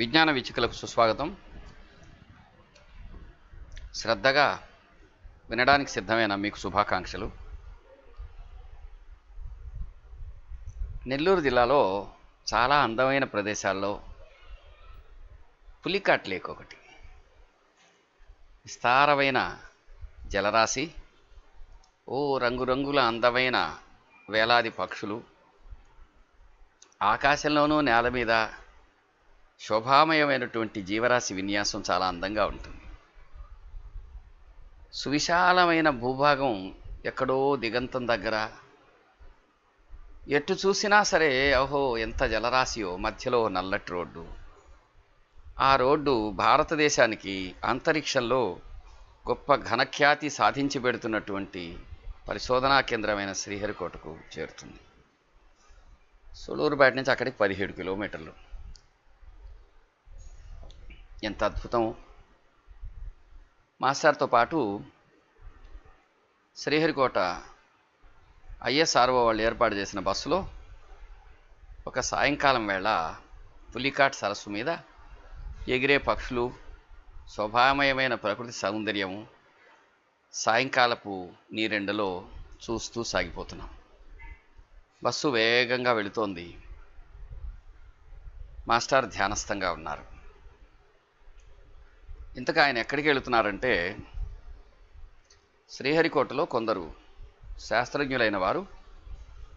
విజ్ఞాన విచికలకు సుస్వాగతం శ్రద్ధగా వినడానికి సిద్ధమైన మీకు శుభాకాంక్షలు నెల్లూరు జిల్లాలో చాలా అందమైన ప్రదేశాల్లో పులికాట్ లేక్ ఒకటి విస్తారమైన జలరాశి ఓ రంగురంగుల అందమైన వేలాది పక్షులు ఆకాశంలోనూ నేల మీద శోభామయమైనటువంటి జీవరాశి విన్యాసం చాలా అందంగా ఉంటుంది సువిశాలమైన భూభాగం ఎక్కడో దిగంతం దగ్గర ఎటు చూసినా సరే ఓహో ఎంత జలరాశియో మధ్యలో నల్లటి రోడ్డు ఆ రోడ్డు భారతదేశానికి అంతరిక్షంలో గొప్ప ఘనఖ్యాతి సాధించి పెడుతున్నటువంటి పరిశోధనా కేంద్రమైన శ్రీహరికోటకు చేరుతుంది సూళూరుపేట నుంచి అక్కడికి పదిహేడు కిలోమీటర్లు ఎంత అద్భుతం మాస్టర్తో పాటు శ్రీహరికోట ఐఎస్ఆర్ఓ వాళ్ళు ఏర్పాటు చేసిన బస్సులో ఒక సాయంకాలం వేళ పులికాట్ సరస్సు మీద ఎగిరే పక్షులు శోభామయమైన ప్రకృతి సౌందర్యము సాయంకాలపు నీరెండలో చూస్తూ సాగిపోతున్నాం బస్సు వేగంగా వెళుతోంది మాస్టర్ ధ్యానస్థంగా ఉన్నారు ఇంతకు ఆయన ఎక్కడికి వెళుతున్నారంటే శ్రీహరికోటలో కొందరు శాస్త్రజ్ఞులైన వారు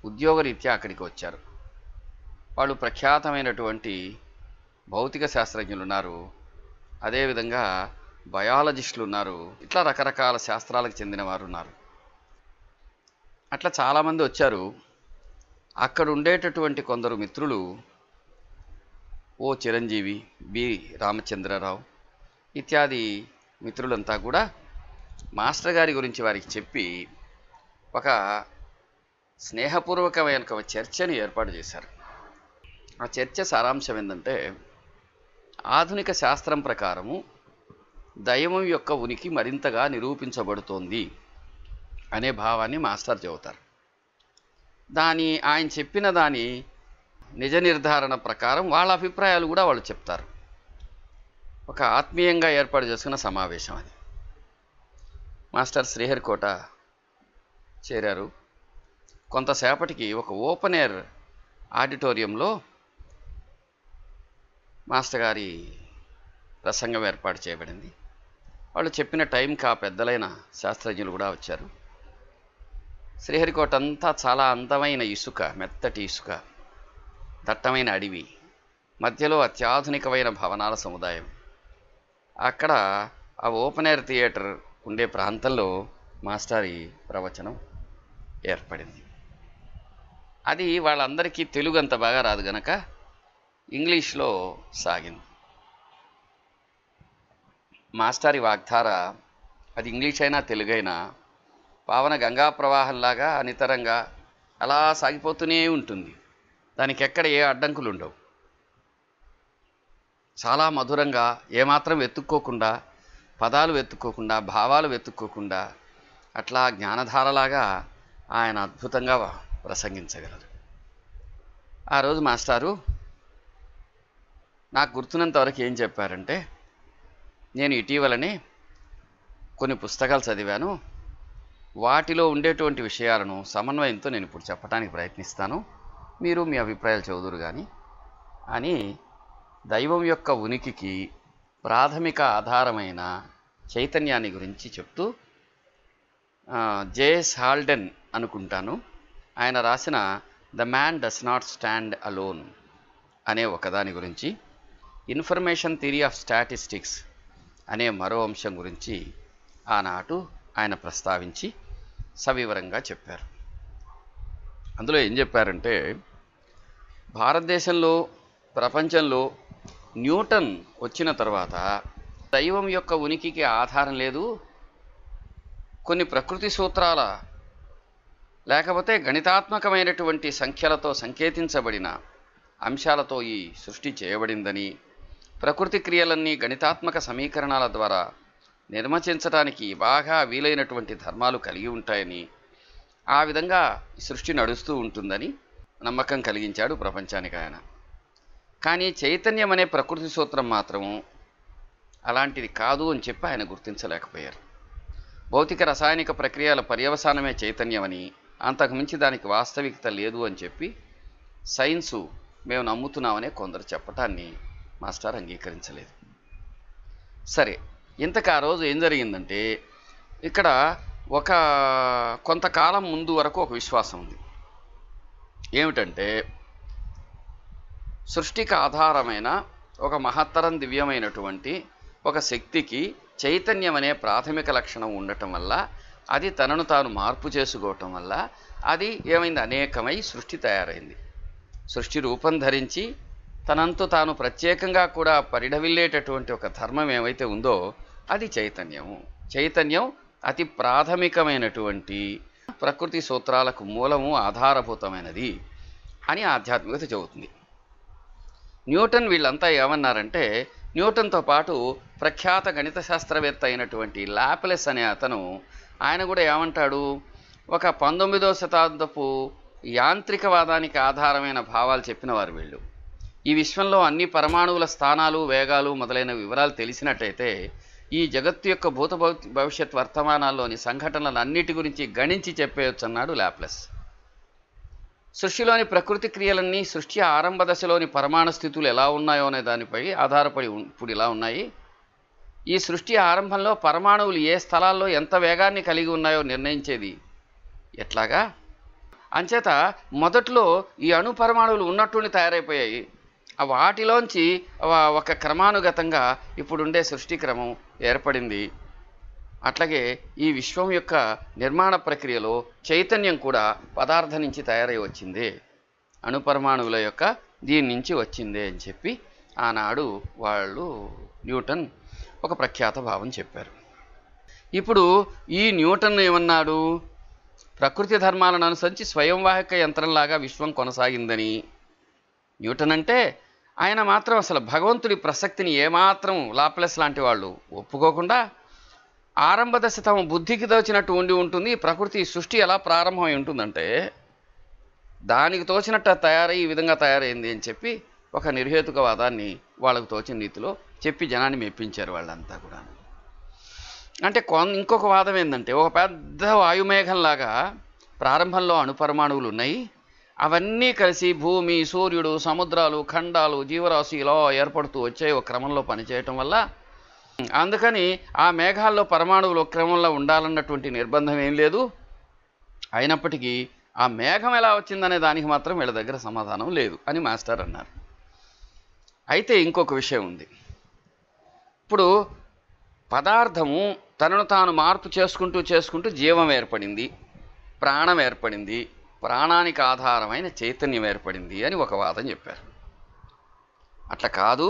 ఉద్యోగరీత్యా అక్కడికి వచ్చారు వాళ్ళు ప్రఖ్యాతమైనటువంటి భౌతిక శాస్త్రజ్ఞులు ఉన్నారు అదేవిధంగా బయాలజిస్టులు ఉన్నారు ఇట్లా రకరకాల శాస్త్రాలకు చెందిన వారు ఉన్నారు అట్లా చాలామంది వచ్చారు అక్కడ ఉండేటటువంటి కొందరు మిత్రులు ఓ చిరంజీవి బి రామచంద్రరావు ఇత్యాది మిత్రులంతా కూడా మాస్టర్ గారి గురించి వారికి చెప్పి ఒక స్నేహపూర్వకమైన ఒక చర్చని ఏర్పాటు చేశారు ఆ చర్చ సారాంశం ఏంటంటే ఆధునిక శాస్త్రం ప్రకారము దైవం యొక్క ఉనికి మరింతగా నిరూపించబడుతోంది అనే భావాన్ని మాస్టర్ చెబుతారు దాని ఆయన చెప్పిన దాని నిజ నిర్ధారణ ప్రకారం వాళ్ళ అభిప్రాయాలు కూడా వాళ్ళు చెప్తారు ఒక ఆత్మీయంగా ఏర్పాటు చేసుకున్న సమావేశం అది మాస్టర్ శ్రీహరికోట చేరారు కొంతసేపటికి ఒక ఓపెన్ ఎయిర్ ఆడిటోరియంలో మాస్టర్ గారి ప్రసంగం ఏర్పాటు చేయబడింది వాళ్ళు చెప్పిన టైంకి ఆ పెద్దలైన శాస్త్రజ్ఞులు కూడా వచ్చారు శ్రీహరికోట అంతా చాలా అందమైన ఇసుక మెత్తటి ఇసుక దట్టమైన అడవి మధ్యలో అత్యాధునికమైన భవనాల సముదాయం అక్కడ ఆ ఓపెన్ ఎయిర్ థియేటర్ ఉండే ప్రాంతంలో మాస్టారి ప్రవచనం ఏర్పడింది అది వాళ్ళందరికీ తెలుగు అంత బాగా రాదు గనక ఇంగ్లీష్లో సాగింది మాస్టారి వాగ్ధార అది ఇంగ్లీష్ అయినా తెలుగైనా పావన గంగా ప్రవాహంలాగా అనితరంగా అలా సాగిపోతూనే ఉంటుంది దానికి ఎక్కడ ఏ అడ్డంకులు ఉండవు చాలా మధురంగా ఏమాత్రం వెతుక్కోకుండా పదాలు వెతుక్కోకుండా భావాలు వెతుక్కోకుండా అట్లా జ్ఞానధారలాగా ఆయన అద్భుతంగా ప్రసంగించగలరు ఆ రోజు మాస్టారు నాకు గుర్తున్నంతవరకు ఏం చెప్పారంటే నేను ఇటీవలనే కొన్ని పుస్తకాలు చదివాను వాటిలో ఉండేటువంటి విషయాలను సమన్వయంతో నేను ఇప్పుడు చెప్పడానికి ప్రయత్నిస్తాను మీరు మీ అభిప్రాయాలు చదువురు కానీ అని దైవం యొక్క ఉనికికి ప్రాథమిక ఆధారమైన చైతన్యాన్ని గురించి చెప్తూ జేస్ హాల్డెన్ అనుకుంటాను ఆయన రాసిన the man does not stand alone అనే ఒకదాని గురించి ఇన్ఫర్మేషన్ థిరీ ఆఫ్ స్టాటిస్టిక్స్ అనే మరో అంశం గురించి ఆనాటు ఆయన ప్రస్తావించి సవివరంగా చెప్పారు అందులో ఏం చెప్పారంటే భారతదేశంలో ప్రపంచంలో న్యూటన్ వచ్చిన తర్వాత దైవం యొక్క ఉనికికి ఆధారం లేదు కొన్ని ప్రకృతి సూత్రాల లేకపోతే గణితాత్మకమైనటువంటి సంఖ్యలతో సంకేతించబడిన అంశాలతో ఈ సృష్టి చేయబడిందని ప్రకృతి క్రియలన్నీ గణితాత్మక సమీకరణాల ద్వారా నిర్మచించడానికి బాగా వీలైనటువంటి ధర్మాలు కలిగి ఉంటాయని ఆ విధంగా సృష్టి నడుస్తూ ఉంటుందని నమ్మకం కలిగించాడు ప్రపంచానికి ఆయన కానీ చైతన్యం అనే ప్రకృతి సూత్రం మాత్రము అలాంటిది కాదు అని చెప్పి ఆయన గుర్తించలేకపోయారు భౌతిక రసాయనిక ప్రక్రియల పర్యవసానమే చైతన్యమని అంతకుమించి దానికి వాస్తవికత లేదు అని చెప్పి సైన్సు మేము నమ్ముతున్నామనే కొందరు చెప్పటాన్ని మాస్టర్ అంగీకరించలేదు సరే ఇంతకు ఆ రోజు ఏం జరిగిందంటే ఇక్కడ ఒక కొంతకాలం ముందు వరకు ఒక విశ్వాసం ఉంది ఏమిటంటే సృష్టికి ఆధారమైన ఒక మహత్తరం దివ్యమైనటువంటి ఒక శక్తికి చైతన్యం అనే ప్రాథమిక లక్షణం ఉండటం వల్ల అది తనను తాను మార్పు చేసుకోవటం వల్ల అది ఏమైంది అనేకమై సృష్టి తయారైంది సృష్టి రూపం ధరించి తనంతు తాను ప్రత్యేకంగా కూడా పరిడవిల్లేటటువంటి ఒక ధర్మం ఏమైతే ఉందో అది చైతన్యము చైతన్యం అతి ప్రాథమికమైనటువంటి ప్రకృతి సూత్రాలకు మూలము ఆధారభూతమైనది అని ఆధ్యాత్మికత చెబుతుంది న్యూటన్ వీళ్ళంతా ఏమన్నారంటే న్యూటన్తో పాటు ప్రఖ్యాత గణిత శాస్త్రవేత్త అయినటువంటి లాప్లెస్ అనే అతను ఆయన కూడా ఏమంటాడు ఒక పంతొమ్మిదో శతాబ్దపు యాంత్రికవాదానికి ఆధారమైన భావాలు చెప్పినవారు వీళ్ళు ఈ విశ్వంలో అన్ని పరమాణువుల స్థానాలు వేగాలు మొదలైన వివరాలు తెలిసినట్టయితే ఈ జగత్తు యొక్క భూత భవిష్యత్ వర్తమానాల్లోని సంఘటనలన్నిటి గురించి గణించి చెప్పేయొచ్చు అన్నాడు లాప్లెస్ సృష్టిలోని ప్రకృతి క్రియలన్నీ సృష్టి ఆరంభ దశలోని పరమాణు స్థితులు ఎలా ఉన్నాయో అనే దానిపై ఆధారపడి ఇప్పుడు ఇలా ఉన్నాయి ఈ సృష్టి ఆరంభంలో పరమాణువులు ఏ స్థలాల్లో ఎంత వేగాన్ని కలిగి ఉన్నాయో నిర్ణయించేది ఎట్లాగా అంచేత మొదట్లో ఈ అణు పరమాణువులు ఉన్నట్టుని తయారైపోయాయి వాటిలోంచి ఒక క్రమానుగతంగా ఇప్పుడుండే సృష్టి క్రమం ఏర్పడింది అట్లాగే ఈ విశ్వం యొక్క నిర్మాణ ప్రక్రియలో చైతన్యం కూడా పదార్థ నుంచి తయారై వచ్చింది అణుపరమాణువుల యొక్క దీని నుంచి వచ్చింది అని చెప్పి ఆనాడు వాళ్ళు న్యూటన్ ఒక ప్రఖ్యాత భావం చెప్పారు ఇప్పుడు ఈ న్యూటన్ ఏమన్నాడు ప్రకృతి ధర్మాలను అనుసరించి స్వయంవాహక యంత్రంలాగా విశ్వం కొనసాగిందని న్యూటన్ అంటే ఆయన మాత్రం అసలు భగవంతుడి ప్రసక్తిని ఏమాత్రం లాప్లెస్ లాంటి వాళ్ళు ఒప్పుకోకుండా ఆరంభ దశ తమ బుద్ధికి దోచినట్టు ఉండి ఉంటుంది ప్రకృతి సృష్టి ఎలా ప్రారంభమై ఉంటుందంటే దానికి తోచినట్టు తయారై ఈ విధంగా తయారైంది అని చెప్పి ఒక నిర్హేతుకవాదాన్ని వాళ్ళకు తోచిన రీతిలో చెప్పి జనాన్ని మెప్పించారు వాళ్ళంతా కూడా అంటే ఇంకొక వాదం ఏంటంటే ఒక పెద్ద వాయుమేఘంలాగా ప్రారంభంలో అణుపరమాణువులు ఉన్నాయి అవన్నీ కలిసి భూమి సూర్యుడు సముద్రాలు ఖండాలు జీవరాశి ఇలా ఏర్పడుతూ వచ్చాయి ఒక క్రమంలో పనిచేయటం వల్ల అందుకని ఆ మేఘాల్లో పరమాణువులు క్రమంలో ఉండాలన్నటువంటి నిర్బంధం ఏం లేదు అయినప్పటికీ ఆ మేఘం ఎలా వచ్చిందనే దానికి మాత్రం వీళ్ళ దగ్గర సమాధానం లేదు అని మాస్టర్ అన్నారు అయితే ఇంకొక విషయం ఉంది ఇప్పుడు పదార్థము తనను తాను మార్పు చేసుకుంటూ చేసుకుంటూ జీవం ఏర్పడింది ప్రాణం ఏర్పడింది ప్రాణానికి ఆధారమైన చైతన్యం ఏర్పడింది అని ఒక వాదం చెప్పారు అట్లా కాదు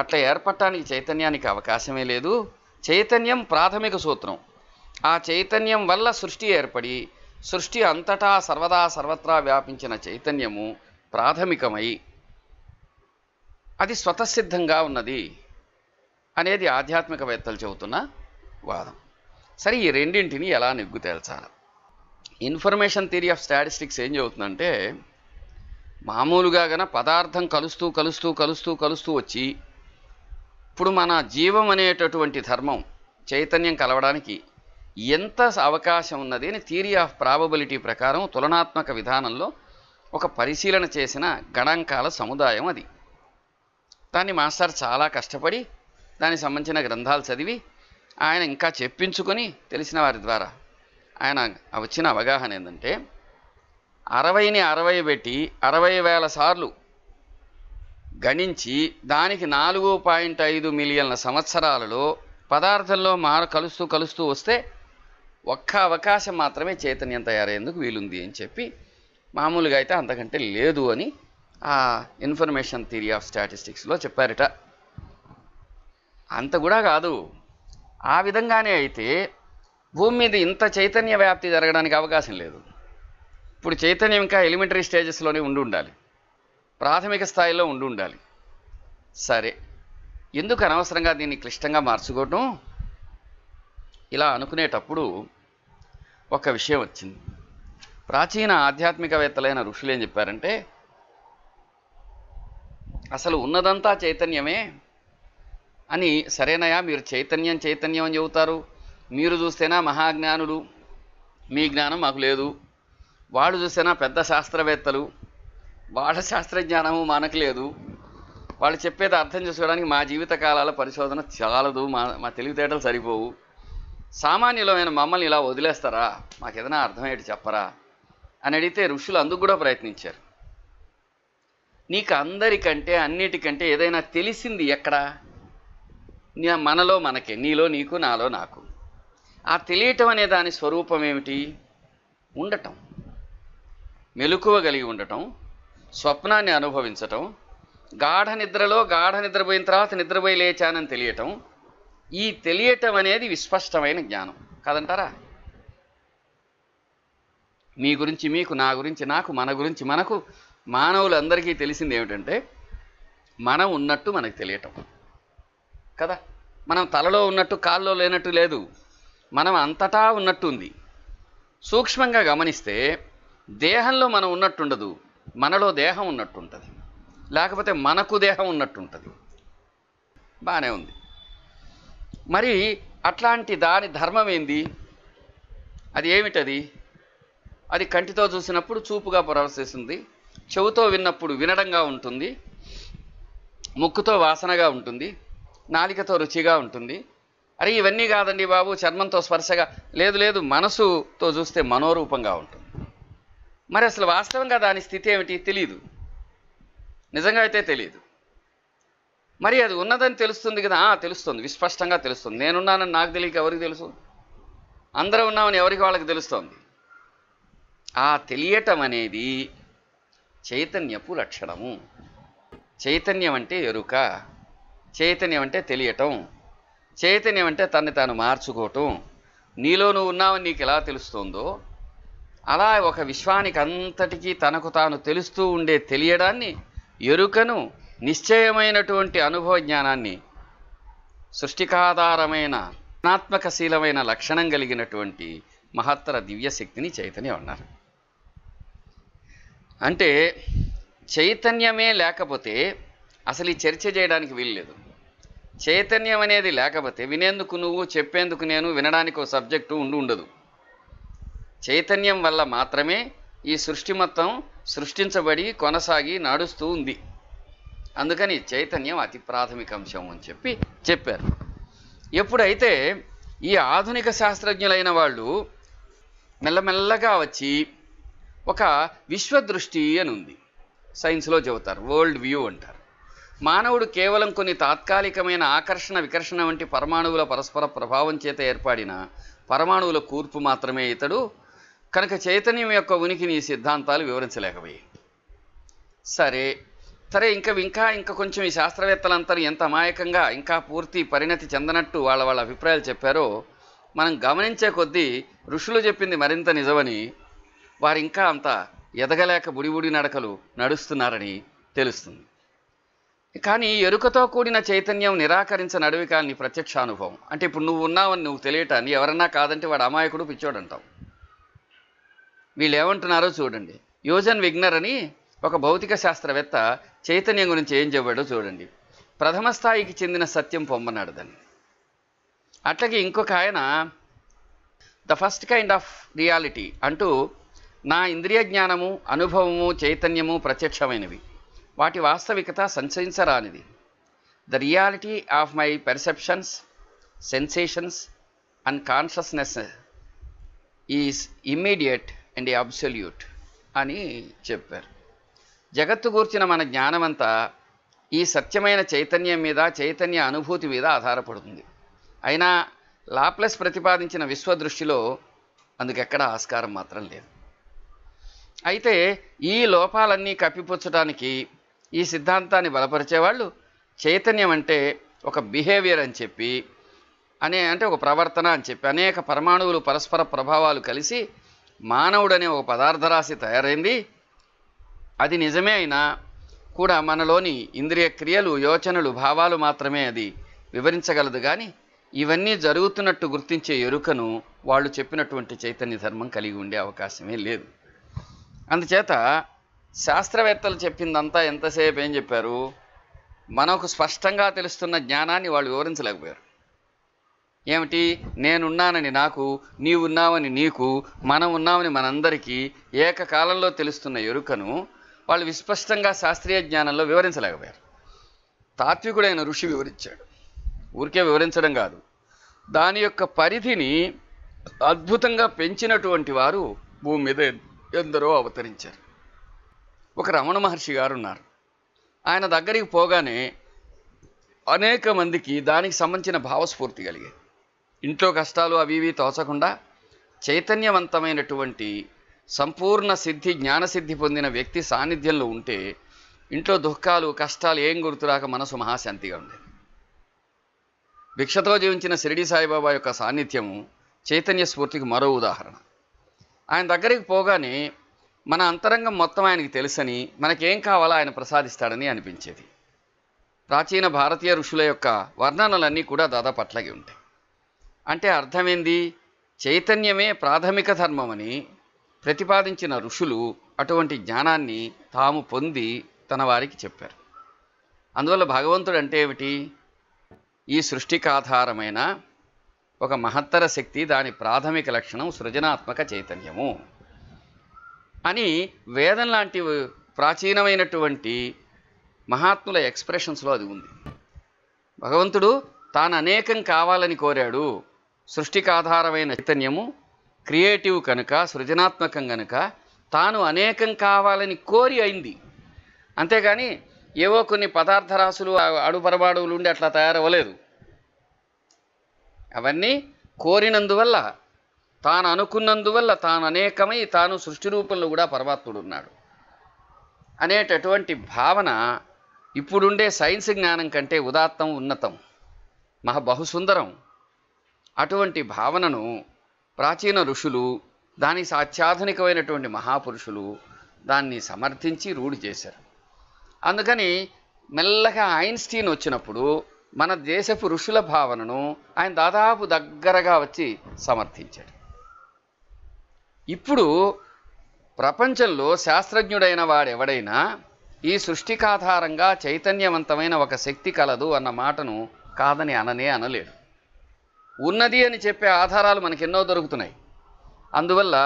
అట్లా ఏర్పడటానికి చైతన్యానికి అవకాశమే లేదు చైతన్యం ప్రాథమిక సూత్రం ఆ చైతన్యం వల్ల సృష్టి ఏర్పడి సృష్టి అంతటా సర్వదా సర్వత్రా వ్యాపించిన చైతన్యము ప్రాథమికమై అది స్వతసిద్ధంగా ఉన్నది అనేది ఆధ్యాత్మికవేత్తలు చెబుతున్న వాదం సరే ఈ రెండింటిని ఎలా నిగ్గు తేల్చాలి ఇన్ఫర్మేషన్ థియరీ ఆఫ్ స్టాటిస్టిక్స్ ఏం చెబుతుందంటే మామూలుగా గన పదార్థం కలుస్తూ కలుస్తూ కలుస్తూ కలుస్తూ వచ్చి ఇప్పుడు మన జీవం అనేటటువంటి ధర్మం చైతన్యం కలవడానికి ఎంత అవకాశం ఉన్నది అని థియరీ ఆఫ్ ప్రాబబిలిటీ ప్రకారం తులనాత్మక విధానంలో ఒక పరిశీలన చేసిన గణాంకాల సముదాయం అది దాన్ని మాస్టర్ చాలా కష్టపడి దానికి సంబంధించిన గ్రంథాలు చదివి ఆయన ఇంకా చెప్పించుకొని తెలిసిన వారి ద్వారా ఆయన వచ్చిన అవగాహన ఏంటంటే అరవైని అరవై పెట్టి అరవై వేల సార్లు గణించి దానికి నాలుగు పాయింట్ ఐదు మిలియన్ల సంవత్సరాలలో పదార్థంలో మార కలుస్తూ కలుస్తూ వస్తే ఒక్క అవకాశం మాత్రమే చైతన్యం తయారయ్యేందుకు వీలుంది అని చెప్పి మామూలుగా అయితే అంతకంటే లేదు అని ఆ ఇన్ఫర్మేషన్ థియరీ ఆఫ్ స్టాటిస్టిక్స్లో చెప్పారట అంత కూడా కాదు ఆ విధంగానే అయితే భూమి మీద ఇంత చైతన్య వ్యాప్తి జరగడానికి అవకాశం లేదు ఇప్పుడు చైతన్యం ఇంకా ఎలిమెంటరీ స్టేజెస్లోనే ఉండి ఉండాలి ప్రాథమిక స్థాయిలో ఉండి ఉండాలి సరే ఎందుకు అనవసరంగా దీన్ని క్లిష్టంగా మార్చుకోవటం ఇలా అనుకునేటప్పుడు ఒక విషయం వచ్చింది ప్రాచీన ఆధ్యాత్మికవేత్తలైన ఋషులు ఏం చెప్పారంటే అసలు ఉన్నదంతా చైతన్యమే అని సరేనయా మీరు చైతన్యం చైతన్యం అని చెబుతారు మీరు చూస్తేనా మహాజ్ఞానులు మీ జ్ఞానం మాకు లేదు వాళ్ళు చూసినా పెద్ద శాస్త్రవేత్తలు వాళ్ళ శాస్త్రజ్ఞానము మనకు లేదు వాళ్ళు చెప్పేది అర్థం చేసుకోవడానికి మా జీవితకాలాల పరిశోధన చాలదు మా మా తెలివితేటలు సరిపోవు సామాన్యులమైన మమ్మల్ని ఇలా వదిలేస్తారా మాకు ఏదైనా అర్థమయ్యేటి చెప్పరా అని అడిగితే ఋషులు అందుకు కూడా ప్రయత్నించారు నీకు అందరికంటే అన్నిటికంటే ఏదైనా తెలిసింది ఎక్కడా మనలో మనకే నీలో నీకు నాలో నాకు ఆ తెలియటం అనే దాని స్వరూపం ఏమిటి ఉండటం మెలకువ కలిగి ఉండటం స్వప్నాన్ని అనుభవించటం గాఢ నిద్రలో గాఢ నిద్రపోయిన తర్వాత నిద్రపోయి లేచానని తెలియటం ఈ తెలియటం అనేది విస్పష్టమైన జ్ఞానం కాదంటారా మీ గురించి మీకు నా గురించి నాకు మన గురించి మనకు మానవులందరికీ తెలిసింది ఏమిటంటే మనం ఉన్నట్టు మనకు తెలియటం కదా మనం తలలో ఉన్నట్టు కాల్లో లేనట్టు లేదు మనం అంతటా ఉన్నట్టు ఉంది సూక్ష్మంగా గమనిస్తే దేహంలో మనం ఉన్నట్టుండదు మనలో దేహం ఉన్నట్టుంటుంది లేకపోతే మనకు దేహం ఉన్నట్టుంటుంది బాగానే ఉంది మరి అట్లాంటి దాని ధర్మం ఏంది అది ఏమిటది అది కంటితో చూసినప్పుడు చూపుగా ప్రవర్తిస్తుంది చెవుతో విన్నప్పుడు వినడంగా ఉంటుంది ముక్కుతో వాసనగా ఉంటుంది నాలికతో రుచిగా ఉంటుంది అరే ఇవన్నీ కాదండి బాబు చర్మంతో స్పర్శగా లేదు లేదు మనసుతో చూస్తే మనోరూపంగా ఉంటుంది మరి అసలు వాస్తవంగా దాని స్థితి ఏమిటి తెలియదు నిజంగా అయితే తెలియదు మరి అది ఉన్నదని తెలుస్తుంది కదా తెలుస్తుంది విస్పష్టంగా తెలుస్తుంది నేనున్నానని నాకు తెలియక ఎవరికి తెలుసు అందరూ ఉన్నామని ఎవరికి వాళ్ళకి తెలుస్తుంది ఆ తెలియటం అనేది చైతన్యపు లక్షణము చైతన్యం అంటే ఎరుక చైతన్యం అంటే తెలియటం చైతన్యం అంటే తన్ని తాను మార్చుకోవటం నీలో నువ్వు ఉన్నావని నీకు ఎలా తెలుస్తుందో అలా ఒక విశ్వానికి అంతటికీ తనకు తాను తెలుస్తూ ఉండే తెలియడాన్ని ఎరుకను నిశ్చయమైనటువంటి అనుభవ జ్ఞానాన్ని సృష్టికాధారమైన గుణాత్మకశీలమైన లక్షణం కలిగినటువంటి మహత్తర దివ్యశక్తిని చైతన్యం అన్నారు అంటే చైతన్యమే లేకపోతే అసలు ఈ చర్చ చేయడానికి వీల్లేదు చైతన్యం అనేది లేకపోతే వినేందుకు నువ్వు చెప్పేందుకు నేను వినడానికి ఒక సబ్జెక్టు ఉండి ఉండదు చైతన్యం వల్ల మాత్రమే ఈ సృష్టి మొత్తం సృష్టించబడి కొనసాగి నడుస్తూ ఉంది అందుకని చైతన్యం అతి ప్రాథమిక అంశం అని చెప్పి చెప్పారు ఎప్పుడైతే ఈ ఆధునిక శాస్త్రజ్ఞులైన వాళ్ళు మెల్లమెల్లగా వచ్చి ఒక విశ్వదృష్టి అని ఉంది సైన్స్లో చెబుతారు వరల్డ్ వ్యూ అంటారు మానవుడు కేవలం కొన్ని తాత్కాలికమైన ఆకర్షణ వికర్షణ వంటి పరమాణువుల పరస్పర ప్రభావం చేత ఏర్పడిన పరమాణువుల కూర్పు మాత్రమే ఇతడు కనుక చైతన్యం యొక్క ఉనికిని ఈ సిద్ధాంతాలు వివరించలేకపోయాయి సరే సరే ఇంకా ఇంకా ఇంకా కొంచెం ఈ శాస్త్రవేత్తలంతా ఎంత అమాయకంగా ఇంకా పూర్తి పరిణతి చెందనట్టు వాళ్ళ వాళ్ళ అభిప్రాయాలు చెప్పారో మనం గమనించే కొద్దీ ఋషులు చెప్పింది మరింత నిజమని వారు ఇంకా అంత ఎదగలేక బుడిబుడి నడకలు నడుస్తున్నారని తెలుస్తుంది కానీ ఎరుకతో కూడిన చైతన్యం నిరాకరించిన అడవి కాని ప్రత్యక్ష అనుభవం అంటే ఇప్పుడు నువ్వు ఉన్నావని నువ్వు తెలియటాన్ని ఎవరన్నా కాదంటే వాడు అమాయకుడు పిచ్చోడంటావు వీళ్ళు ఏమంటున్నారో చూడండి యోజన్ విగ్నర్ అని ఒక భౌతిక శాస్త్రవేత్త చైతన్యం గురించి ఏం చెప్పాడో చూడండి ప్రథమ స్థాయికి చెందిన సత్యం పొమ్మన్నాడు దాన్ని అట్లాగే ఇంకొక ఆయన the first kind of reality అంటూ నా ఇంద్రియ జ్ఞానము అనుభవము చైతన్యము ప్రత్యక్షమైనవి వాటి వాస్తవికత సంచరించరానిది the reality of my perceptions sensations and consciousness is immediate and absolute అని చెప్పారు జగత్తు గూర్చిన మన జ్ఞానమంతా ఈ సత్యమైన చైతన్యం మీద చైతన్య అనుభూతి మీద ఆధారపడుతుంది అయినా లాప్లెస్ ప్రతిపాదించిన విశ్వదృష్టిలో అందుకెక్కడ ఆస్కారం మాత్రం లేదు అయితే ఈ లోపాలన్నీ కప్పిపుచ్చడానికి ఈ సిద్ధాంతాన్ని బలపరిచేవాళ్ళు చైతన్యం అంటే ఒక బిహేవియర్ అని చెప్పి అనే అంటే ఒక ప్రవర్తన అని చెప్పి అనేక పరమాణువులు పరస్పర ప్రభావాలు కలిసి మానవుడనే ఒక పదార్థ రాశి తయారైంది అది నిజమే అయినా కూడా మనలోని ఇంద్రియ క్రియలు యోచనలు భావాలు మాత్రమే అది వివరించగలదు కానీ ఇవన్నీ జరుగుతున్నట్టు గుర్తించే ఎరుకను వాళ్ళు చెప్పినటువంటి చైతన్య ధర్మం కలిగి ఉండే అవకాశమే లేదు అందుచేత శాస్త్రవేత్తలు చెప్పిందంతా ఎంతసేపు ఏం చెప్పారు మనకు స్పష్టంగా తెలుస్తున్న జ్ఞానాన్ని వాళ్ళు వివరించలేకపోయారు ఏమిటి నేనున్నానని నాకు నీవున్నావని నీకు మనం ఉన్నామని మనందరికీ ఏకకాలంలో తెలుస్తున్న ఎరుకను వాళ్ళు విస్పష్టంగా శాస్త్రీయ జ్ఞానంలో వివరించలేకపోయారు తాత్వికుడైన ఋషి వివరించాడు ఊరికే వివరించడం కాదు దాని యొక్క పరిధిని అద్భుతంగా పెంచినటువంటి వారు భూమి మీద ఎందరో అవతరించారు ఒక రమణ మహర్షి గారు ఉన్నారు ఆయన దగ్గరికి పోగానే అనేక మందికి దానికి సంబంధించిన భావస్ఫూర్తి కలిగాయి ఇంట్లో కష్టాలు అవి ఇవి తోచకుండా చైతన్యవంతమైనటువంటి సంపూర్ణ సిద్ధి జ్ఞానసిద్ధి పొందిన వ్యక్తి సాన్నిధ్యంలో ఉంటే ఇంట్లో దుఃఖాలు కష్టాలు ఏం గుర్తురాక మనసు మహాశాంతిగా ఉండేది భిక్షతో జీవించిన శిరిడి సాయిబాబా యొక్క సాన్నిధ్యము చైతన్య స్ఫూర్తికి మరో ఉదాహరణ ఆయన దగ్గరికి పోగానే మన అంతరంగం మొత్తం ఆయనకి తెలుసని మనకేం కావాలో ఆయన ప్రసాదిస్తాడని అనిపించేది ప్రాచీన భారతీయ ఋషుల యొక్క వర్ణనలన్నీ కూడా దాదాపు అట్లాగే ఉంటాయి అంటే అర్థమేంది చైతన్యమే ప్రాథమిక ధర్మమని ప్రతిపాదించిన ఋషులు అటువంటి జ్ఞానాన్ని తాము పొంది తన వారికి చెప్పారు అందువల్ల భగవంతుడు అంటే ఏమిటి ఈ సృష్టికి ఆధారమైన ఒక మహత్తర శక్తి దాని ప్రాథమిక లక్షణం సృజనాత్మక చైతన్యము అని వేదం లాంటి ప్రాచీనమైనటువంటి మహాత్ముల ఎక్స్ప్రెషన్స్లో అది ఉంది భగవంతుడు తాను అనేకం కావాలని కోరాడు సృష్టికి ఆధారమైన చైతన్యము క్రియేటివ్ కనుక సృజనాత్మకం కనుక తాను అనేకం కావాలని కోరి అయింది అంతేగాని ఏవో కొన్ని పదార్థ రాసులు అడుపరబాడువులు ఉండి అట్లా తయారవ్వలేదు అవన్నీ కోరినందువల్ల తాను అనుకున్నందువల్ల తాను అనేకమై తాను సృష్టి రూపంలో కూడా పరమాత్ముడు ఉన్నాడు అనేటటువంటి భావన ఇప్పుడుండే సైన్స్ జ్ఞానం కంటే ఉదాత్తం ఉన్నతం మహా బహుసుందరం అటువంటి భావనను ప్రాచీన ఋషులు దాని సాత్యాధునికమైనటువంటి మహాపురుషులు దాన్ని సమర్థించి రూఢి చేశారు అందుకని మెల్లగా ఐన్స్టీన్ వచ్చినప్పుడు మన దేశపు ఋషుల భావనను ఆయన దాదాపు దగ్గరగా వచ్చి సమర్థించాడు ఇప్పుడు ప్రపంచంలో శాస్త్రజ్ఞుడైన వాడెవడైనా ఈ సృష్టికాధారంగా చైతన్యవంతమైన ఒక శక్తి కలదు అన్న మాటను కాదని అననే అనలేడు ఉన్నది అని చెప్పే ఆధారాలు మనకెన్నో దొరుకుతున్నాయి అందువల్ల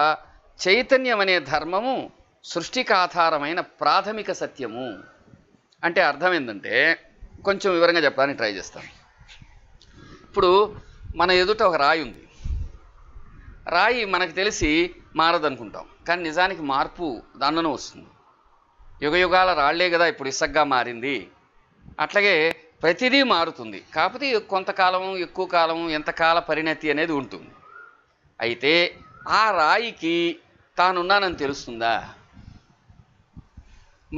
చైతన్యం అనే ధర్మము సృష్టికి ఆధారమైన ప్రాథమిక సత్యము అంటే అర్థం ఏంటంటే కొంచెం వివరంగా చెప్పడానికి ట్రై చేస్తాం ఇప్పుడు మన ఎదుట ఒక రాయి ఉంది రాయి మనకు తెలిసి మారదనుకుంటాం కానీ నిజానికి మార్పు దానిలోనే వస్తుంది యుగయుగాల రాళ్లే కదా ఇప్పుడు ఇసగ్గా మారింది అట్లాగే ప్రతిదీ మారుతుంది కాకపోతే కొంతకాలం ఎక్కువ కాలం ఎంతకాల పరిణతి అనేది ఉంటుంది అయితే ఆ రాయికి తానున్నానని తెలుస్తుందా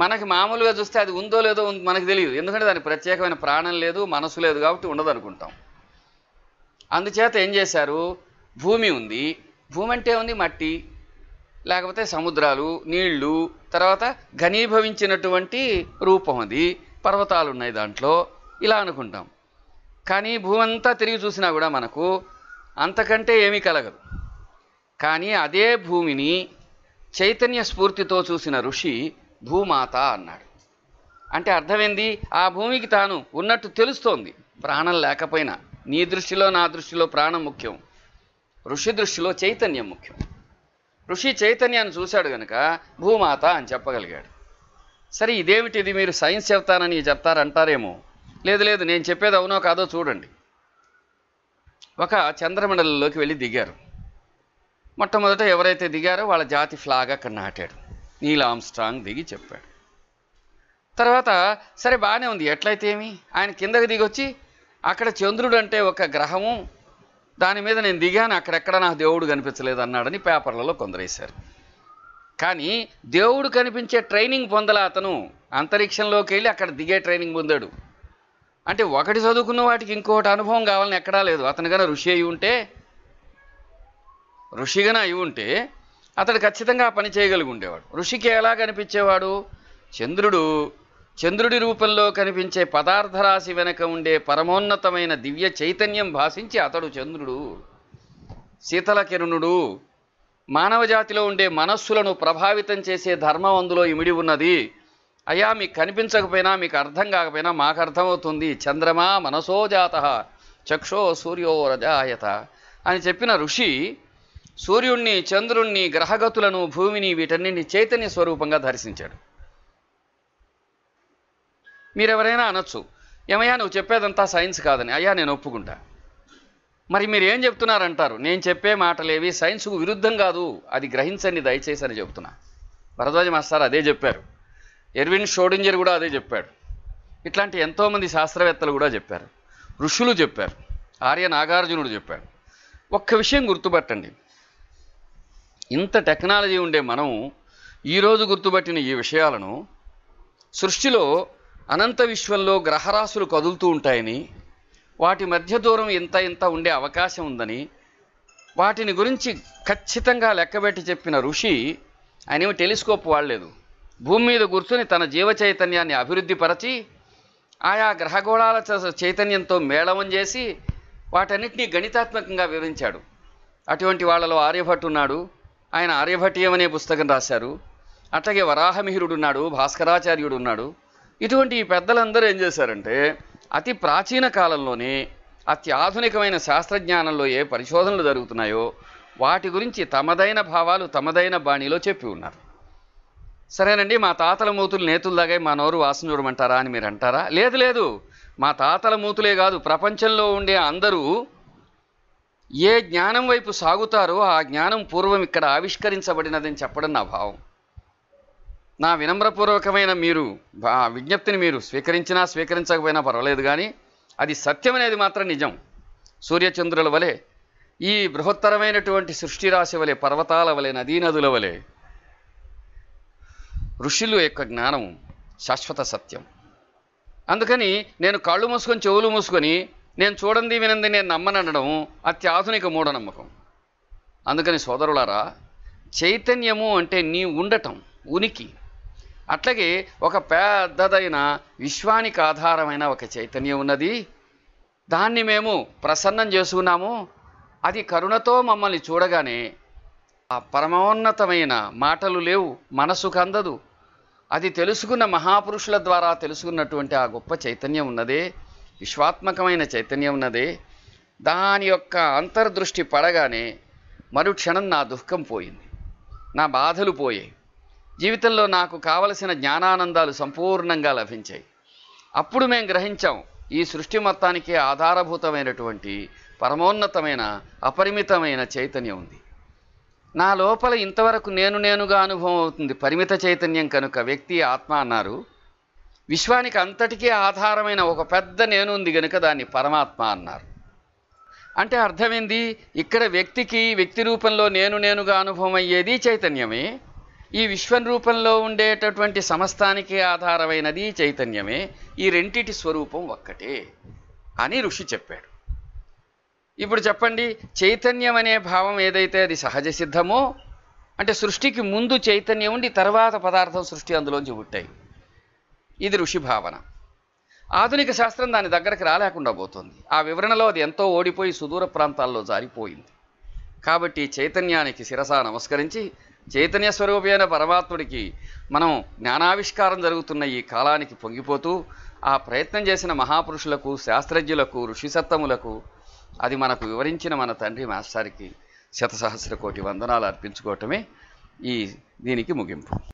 మనకి మామూలుగా చూస్తే అది ఉందో లేదో మనకు తెలియదు ఎందుకంటే దానికి ప్రత్యేకమైన ప్రాణం లేదు మనసు లేదు కాబట్టి ఉండదు అనుకుంటాం అందుచేత ఏం చేశారు భూమి ఉంది భూమి అంటే ఉంది మట్టి లేకపోతే సముద్రాలు నీళ్లు తర్వాత ఘనీభవించినటువంటి రూపం అది పర్వతాలు ఉన్నాయి దాంట్లో ఇలా అనుకుంటాం కానీ భూమంతా తిరిగి చూసినా కూడా మనకు అంతకంటే ఏమీ కలగదు కానీ అదే భూమిని చైతన్య స్ఫూర్తితో చూసిన ఋషి భూమాత అన్నాడు అంటే అర్థమైంది ఆ భూమికి తాను ఉన్నట్టు తెలుస్తోంది ప్రాణం లేకపోయినా నీ దృష్టిలో నా దృష్టిలో ప్రాణం ముఖ్యం ఋషి దృష్టిలో చైతన్యం ముఖ్యం ఋషి చైతన్యాన్ని చూశాడు గనక భూమాత అని చెప్పగలిగాడు సరే ఇదేమిటిది మీరు సైన్స్ చెప్తానని చెప్తారంటారేమో లేదు లేదు నేను చెప్పేది అవునో కాదో చూడండి ఒక చంద్రమండలంలోకి వెళ్ళి దిగారు మొట్టమొదట ఎవరైతే దిగారో వాళ్ళ జాతి ఫ్లాగ్ అక్కడ నాటాడు నీల్ ఆమ్స్ట్రాంగ్ దిగి చెప్పాడు తర్వాత సరే బాగానే ఉంది ఎట్లయితే ఏమి ఆయన కిందకి దిగొచ్చి అక్కడ చంద్రుడు అంటే ఒక గ్రహము దాని మీద నేను దిగాను అక్కడెక్కడ నాకు దేవుడు కనిపించలేదు అన్నాడని పేపర్లలో కొందరేశారు కానీ దేవుడు కనిపించే ట్రైనింగ్ పొందల అతను అంతరిక్షంలోకి వెళ్ళి అక్కడ దిగే ట్రైనింగ్ పొందాడు అంటే ఒకటి చదువుకున్న వాటికి ఇంకొకటి అనుభవం కావాలని ఎక్కడా లేదు అతనికన ఋషి అయి ఉంటే ఋషిగానే అయి ఉంటే అతడు ఖచ్చితంగా పని చేయగలిగి ఉండేవాడు ఋషికి ఎలా కనిపించేవాడు చంద్రుడు చంద్రుడి రూపంలో కనిపించే పదార్థరాశి వెనక ఉండే పరమోన్నతమైన దివ్య చైతన్యం భాషించి అతడు చంద్రుడు శీతల కిరణుడు మానవ జాతిలో ఉండే మనస్సులను ప్రభావితం చేసే ధర్మం అందులో ఇమిడి ఉన్నది అయ్యా మీకు కనిపించకపోయినా మీకు అర్థం కాకపోయినా మాకు అర్థమవుతుంది చంద్రమా మనసోజాత చక్షో సూర్యో రజాయత అని చెప్పిన ఋషి సూర్యుణ్ణి చంద్రుణ్ణి గ్రహగతులను భూమిని వీటన్నింటిని చైతన్య స్వరూపంగా దర్శించాడు మీరెవరైనా అనొచ్చు ఏమయ్యా నువ్వు చెప్పేదంతా సైన్స్ కాదని అయ్యా నేను ఒప్పుకుంటా మరి మీరు ఏం చెప్తున్నారంటారు నేను చెప్పే మాటలేవి సైన్స్కు విరుద్ధం కాదు అది గ్రహించండి దయచేసి అని చెప్తున్నా భరద్వాజ మాస్టర్ అదే చెప్పారు ఎర్విన్ షోడింజర్ కూడా అదే చెప్పాడు ఇట్లాంటి ఎంతోమంది శాస్త్రవేత్తలు కూడా చెప్పారు ఋషులు చెప్పారు ఆర్య నాగార్జునుడు చెప్పాడు ఒక్క విషయం గుర్తుపట్టండి ఇంత టెక్నాలజీ ఉండే మనం ఈరోజు గుర్తుపట్టిన ఈ విషయాలను సృష్టిలో అనంత విశ్వంలో గ్రహరాశులు కదులుతూ ఉంటాయని వాటి మధ్య దూరం ఇంత ఇంత ఉండే అవకాశం ఉందని వాటిని గురించి ఖచ్చితంగా లెక్కబెట్టి చెప్పిన ఋషి ఆయన ఏమి టెలిస్కోప్ వాడలేదు భూమి మీద కూర్చుని తన జీవ చైతన్యాన్ని అభివృద్ధిపరచి ఆయా గ్రహగోళాల చైతన్యంతో మేళవం చేసి వాటన్నిటినీ గణితాత్మకంగా వివరించాడు అటువంటి వాళ్ళలో ఆర్యభట్ ఉన్నాడు ఆయన ఆర్యభట్యం అనే పుస్తకం రాశారు అట్లాగే వరాహమిహిరుడున్నాడు భాస్కరాచార్యుడు ఉన్నాడు ఇటువంటి ఈ పెద్దలందరూ ఏం చేశారంటే అతి ప్రాచీన కాలంలోనే అత్యాధునికమైన శాస్త్రజ్ఞానంలో ఏ పరిశోధనలు జరుగుతున్నాయో వాటి గురించి తమదైన భావాలు తమదైన బాణీలో చెప్పి ఉన్నారు సరేనండి మా తాతల మూతులు నేతులు దాగా మా నోరు వాసన చూడమంటారా అని మీరు అంటారా లేదు లేదు మా తాతల మూతులే కాదు ప్రపంచంలో ఉండే అందరూ ఏ జ్ఞానం వైపు సాగుతారో ఆ జ్ఞానం పూర్వం ఇక్కడ ఆవిష్కరించబడినదని చెప్పడం నా భావం నా వినమ్రపూర్వకమైన మీరు ఆ విజ్ఞప్తిని మీరు స్వీకరించినా స్వీకరించకపోయినా పర్వాలేదు కానీ అది సత్యం అనేది మాత్రం నిజం సూర్యచంద్రుల వలె ఈ బృహత్తరమైనటువంటి సృష్టి రాశి వలె పర్వతాల వలె నదీ నదుల వలె ఋషులు యొక్క జ్ఞానం శాశ్వత సత్యం అందుకని నేను కాళ్ళు మూసుకొని చెవులు మూసుకొని నేను చూడండి వినంది నేను నమ్మనడం అత్యాధునిక మూఢనమ్మకం అందుకని సోదరులారా చైతన్యము అంటే నీ ఉండటం ఉనికి అట్లాగే ఒక పెద్దదైన విశ్వానికి ఆధారమైన ఒక చైతన్యం ఉన్నది దాన్ని మేము ప్రసన్నం చేసుకున్నాము అది కరుణతో మమ్మల్ని చూడగానే ఆ పరమోన్నతమైన మాటలు లేవు మనసుకు అందదు అది తెలుసుకున్న మహాపురుషుల ద్వారా తెలుసుకున్నటువంటి ఆ గొప్ప చైతన్యం ఉన్నదే విశ్వాత్మకమైన చైతన్యం ఉన్నదే దాని యొక్క అంతర్దృష్టి పడగానే మరుక్షణం నా దుఃఖం పోయింది నా బాధలు పోయాయి జీవితంలో నాకు కావలసిన జ్ఞానానందాలు సంపూర్ణంగా లభించాయి అప్పుడు మేము గ్రహించాం ఈ సృష్టి మొత్తానికి ఆధారభూతమైనటువంటి పరమోన్నతమైన అపరిమితమైన చైతన్యం ఉంది నా లోపల ఇంతవరకు నేను నేనుగా అనుభవం అవుతుంది పరిమిత చైతన్యం కనుక వ్యక్తి ఆత్మ అన్నారు విశ్వానికి అంతటికీ ఆధారమైన ఒక పెద్ద నేను ఉంది గనుక దాన్ని పరమాత్మ అన్నారు అంటే అర్థమైంది ఇక్కడ వ్యక్తికి వ్యక్తి రూపంలో నేను నేనుగా అనుభవం అయ్యేది చైతన్యమే ఈ విశ్వం రూపంలో ఉండేటటువంటి సమస్తానికి ఆధారమైనది చైతన్యమే ఈ రెంటిటి స్వరూపం ఒక్కటే అని ఋషి చెప్పాడు ఇప్పుడు చెప్పండి చైతన్యం అనే భావం ఏదైతే అది సహజ సిద్ధమో అంటే సృష్టికి ముందు చైతన్యం ఉండి తర్వాత పదార్థం సృష్టి అందులోంచి పుట్టాయి ఇది ఋషి భావన ఆధునిక శాస్త్రం దాని దగ్గరకు రాలేకుండా పోతుంది ఆ వివరణలో అది ఎంతో ఓడిపోయి సుదూర ప్రాంతాల్లో జారిపోయింది కాబట్టి చైతన్యానికి శిరస నమస్కరించి చైతన్య స్వరూపమైన పరమాత్ముడికి మనం జ్ఞానావిష్కారం జరుగుతున్న ఈ కాలానికి పొంగిపోతూ ఆ ప్రయత్నం చేసిన మహాపురుషులకు శాస్త్రజ్ఞులకు ఋషిసత్తములకు అది మనకు వివరించిన మన తండ్రి మాస్టార్కి శతసహస్ర కోటి వందనాలు అర్పించుకోవటమే ఈ దీనికి ముగింపు